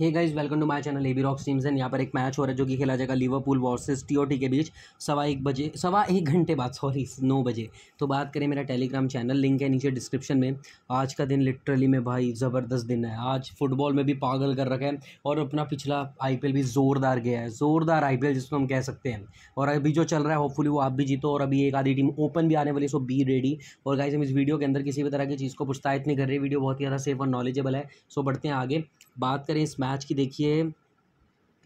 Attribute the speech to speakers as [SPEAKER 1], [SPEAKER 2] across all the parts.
[SPEAKER 1] hey guys welcome to my channel AB Rock and यहाँ पर एक मैच हो रहा है जो कि खेला जाएगा लिवरपूल वर्सेस टीओटी के बीच सवा एक बजे सवा एक घंटे बाद सॉरी नौ बजे तो बात करें मेरा टेलीग्राम चैनल लिंक है नीचे डिस्क्रिप्शन में आज का दिन लिटरली में भाई ज़बरदस्त दिन है आज फुटबॉल में भी पागल कर रखा है और अपना पिछला आई भी ज़ोरदार गया है ज़ोरदार आई जिसको हम कह सकते हैं और अभी जो चल रहा है होपफुली वो आप भी जीतो और अभी एक आधी टीम ओपन भी आने वाली सो बी रेडी और गाइज हम इस वीडियो के अंदर किसी भी तरह की चीज़ को पुछताइ नहीं कर रहे वीडियो बहुत ही ज़्यादा सेफ और नॉलेजेबल है सो बढ़ते हैं आगे बात करें इस मैच मैच की देखिए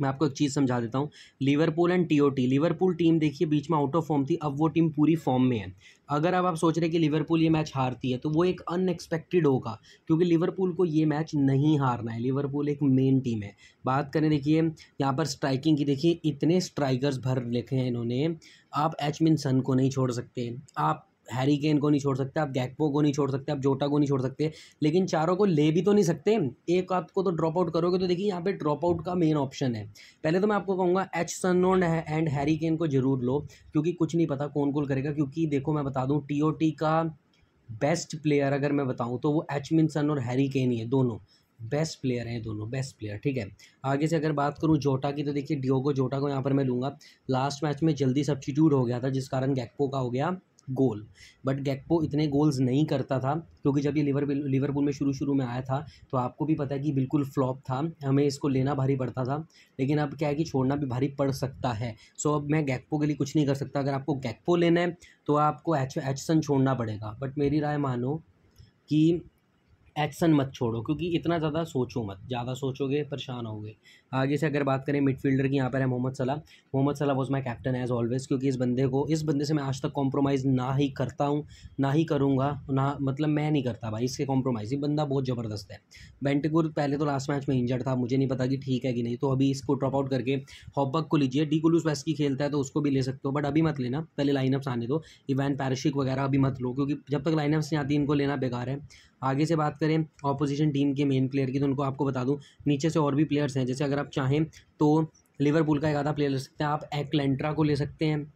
[SPEAKER 1] मैं आपको एक चीज़ समझा देता हूँ Liverpool and TOT Liverpool team देखिए बीच में आउट ऑफ फॉर्म थी अब वो टीम पूरी फॉर्म में है अगर अब आप सोच रहे हैं कि लिवरपूल ये मैच हारती है तो वो एक अनएक्सपेक्टेड होगा क्योंकि लिवरपूल को ये मैच नहीं हारना है लिवरपूल एक मेन टीम है बात करें देखिए यहाँ पर स्ट्राइकिंग की देखिए इतने स्ट्राइकर्स भर रखे हैं इन्होंने आप एचमिन सन को नहीं छोड़ सकते आप हैरी केन को नहीं छोड़ सकते आप गैकपो को नहीं छोड़ सकते आप जोटा को नहीं छोड़ सकते लेकिन चारों को ले भी तो नहीं सकते एक आपको तो ड्रॉप आउट करोगे तो देखिए यहाँ पे ड्रॉप आउट का मेन ऑप्शन है पहले तो मैं आपको कहूँगा एच सनोन एंड हैरी केन को जरूर लो क्योंकि कुछ नहीं पता कौन कौन करेगा क्योंकि देखो मैं बता दूँ टी का बेस्ट प्लेयर अगर मैं बताऊँ तो वो एच मिनसन और हैरी केन ही है दोनों बेस्ट प्लेयर हैं दोनों बेस्ट प्लेयर ठीक है आगे से अगर बात करूँ जोटा की तो देखिए डियोगो जोटा को यहाँ पर मैं लूँगा लास्ट मैच में जल्दी सब्सिट्यूट हो गया था जिस कारण गैक्पो का हो गया गोल बट गैक्पो इतने गोल्स नहीं करता था क्योंकि जब ये लिवर लिवरपूल में शुरू शुरू में आया था तो आपको भी पता है कि बिल्कुल फ्लॉप था हमें इसको लेना भारी पड़ता था लेकिन अब क्या है कि छोड़ना भी भारी पड़ सकता है सो अब मैं गैक्पो के लिए कुछ नहीं कर सकता अगर आपको गैक्पो लेना है तो आपको एच एचसन छोड़ना पड़ेगा बट मेरी राय मानो कि एक्शन मत छोड़ो क्योंकि इतना ज़्यादा सोचो मत ज़्यादा सोचोगे परेशान होगे आगे से अगर बात करें मिडफील्डर की यहाँ पर है Mohammad Salah Mohamed Salah was my captain as always क्योंकि इस बंदे को इस बंदे से मैं आज तक कॉम्प्रोमाइज़ ना ही करता हूँ ना ही करूँगा ना मतलब मैं नहीं करता भाई इसके कॉम्प्रोमाइज़ ये बंदा बहुत ज़बरदस्त है बेंटिकुर पहले तो लास्ट मैच में इंजर्ड था मुझे नहीं पता कि ठीक है कि नहीं तो अभी इसको ड्रॉप आउट करके हॉबक को लीजिए डी कुलूस की खेलता है तो उसको भी ले सकते हो बट अभी मत लेना पहले लाइनअप्स आने दो इवैन पैरशिक वगैरह अभी मत लो क्योंकि जब तक लाइनअप्स नहीं आती इनको लेना बेकार है आगे से बात करें ऑपोजिशन टीम के मेन प्लेयर की तो उनको आपको बता दूँ नीचे से और भी प्लेयर्स हैं जैसे अगर आप चाहें तो लिवरपूल का एक आधा प्लेयर ले सकते हैं आप एक्लेंट्रा को ले सकते हैं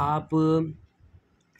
[SPEAKER 1] आप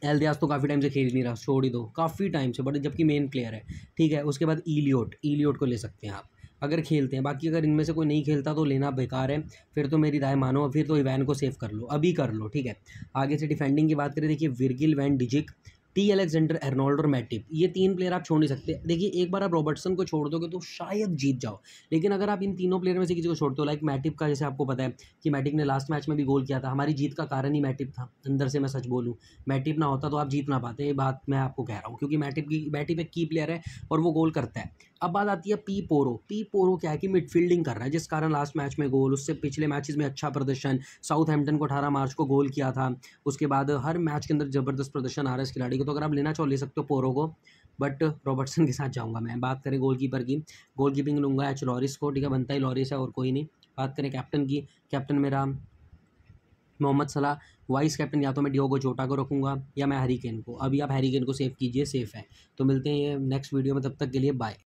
[SPEAKER 1] एल दियास तो काफ़ी टाइम से खेल नहीं रहा छोड़ ही दो काफ़ी टाइम से बट जबकि मेन प्लेयर है ठीक है उसके बाद ईलियोट ईलियोट को ले सकते हैं आप अगर खेलते हैं बाकी अगर इनमें से कोई नहीं खेलता तो लेना बेकार है फिर तो मेरी राय मानो फिर तो इवैन को सेव कर लो अभी कर लो ठीक है आगे से डिफेंडिंग की बात करें देखिए Virgil van Dijk T Alexander Arnold और मैटिप ये तीन प्लेयर आप छोड़ नहीं सकते देखिए एक बार आप रॉबर्टसन को छोड़ दोगे तो शायद जीत जाओ लेकिन अगर आप इन तीनों प्लेयर में से किसी को छोड़ते हो लाइक मैटिप का जैसे आपको पता है कि मैटिप ने लास्ट मैच में भी गोल किया था हमारी जीत का कारण ही मैटिप था अंदर से मैं सच बोलूँ मैटिप ना होता तो आप जीत ना पाते ये बात मैं आपको कह रहा हूँ क्योंकि मैटिप की मैटिप एक की प्लेयर है और वो गोल करता है अब बात आती है पी पोरो पी पोरो क्या है कि मिडफील्डिंग कर रहा है जिस कारण लास्ट मैच में गोल उससे पिछले मैचेस में अच्छा प्रदर्शन साउथ को अठारह मार्च को गोल किया था उसके बाद हर मैच के अंदर जबरदस्त प्रदर्शन आ रहा है इस खिलाड़ी को तो अगर आप लेना चाहो ले सकते हो पोरो को बट रॉबर्टसन के साथ जाऊंगा मैं बात करें गोलकीपर की गोलकीपिंग लूँगा एच लॉरिस को ठीक है बनता ही लॉरिस है और कोई नहीं बात करें कैप्टन की कैप्टन मेरा मोहम्मद सलाह वाइस कैप्टन या तो मैं को जोटा को रखूँगा या मैं हरी केन को अभी आप हरी केन को सेव कीजिए सेफ़ है तो मिलते हैं नेक्स्ट वीडियो में तब तक के लिए बाय